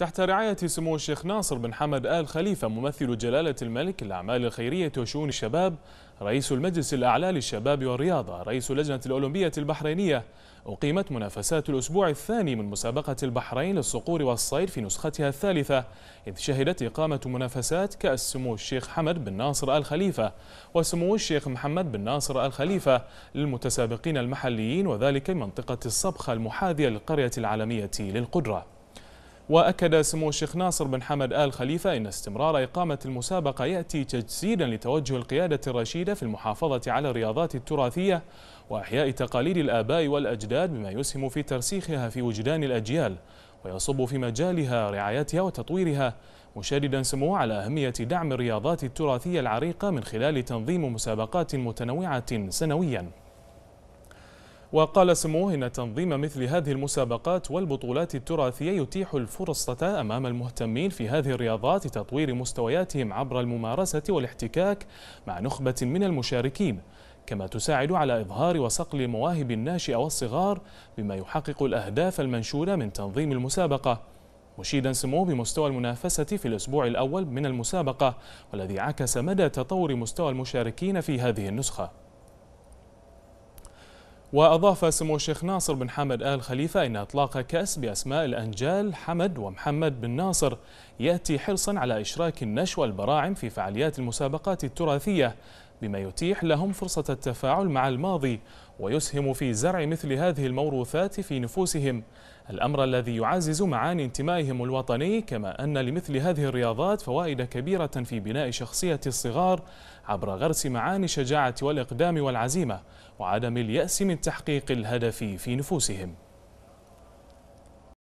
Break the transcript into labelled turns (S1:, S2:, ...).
S1: تحت رعاية سمو الشيخ ناصر بن حمد آل خليفة ممثل جلالة الملك للأعمال الخيرية وشؤون الشباب رئيس المجلس الأعلى للشباب والرياضة رئيس لجنة الأولمبية البحرينية أقيمت منافسات الأسبوع الثاني من مسابقة البحرين للصقور والصيد في نسختها الثالثة إذ شهدت إقامة منافسات كأس سمو الشيخ حمد بن ناصر آل خليفة وسمو الشيخ محمد بن ناصر آل خليفة للمتسابقين المحليين وذلك منطقة الصبخة المحاذية للقرية العالمية للقدرة وأكد سمو الشيخ ناصر بن حمد آل خليفة أن استمرار إقامة المسابقة يأتي تجسيدا لتوجه القيادة الرشيدة في المحافظة على الرياضات التراثية وإحياء تقاليد الآباء والأجداد بما يسهم في ترسيخها في وجدان الأجيال ويصب في مجالها رعايتها وتطويرها مشددا سموه على أهمية دعم الرياضات التراثية العريقة من خلال تنظيم مسابقات متنوعة سنوياً وقال سموه إن تنظيم مثل هذه المسابقات والبطولات التراثية يتيح الفرصة أمام المهتمين في هذه الرياضات لتطوير مستوياتهم عبر الممارسة والاحتكاك مع نخبة من المشاركين كما تساعد على إظهار وصقل مواهب الناشئة والصغار بما يحقق الأهداف المنشورة من تنظيم المسابقة مشيدا سموه بمستوى المنافسة في الأسبوع الأول من المسابقة والذي عكس مدى تطور مستوى المشاركين في هذه النسخة وأضاف سمو الشيخ ناصر بن حمد آل خليفة أن إطلاق كأس بأسماء الأنجال حمد ومحمد بن ناصر يأتي حرصا على إشراك النشوى البراعم في فعاليات المسابقات التراثية بما يتيح لهم فرصة التفاعل مع الماضي ويسهم في زرع مثل هذه الموروثات في نفوسهم الأمر الذي يعزز معاني انتمائهم الوطني كما أن لمثل هذه الرياضات فوائد كبيرة في بناء شخصية الصغار عبر غرس معاني الشجاعة والإقدام والعزيمة وعدم اليأس من تحقيق الهدف في نفوسهم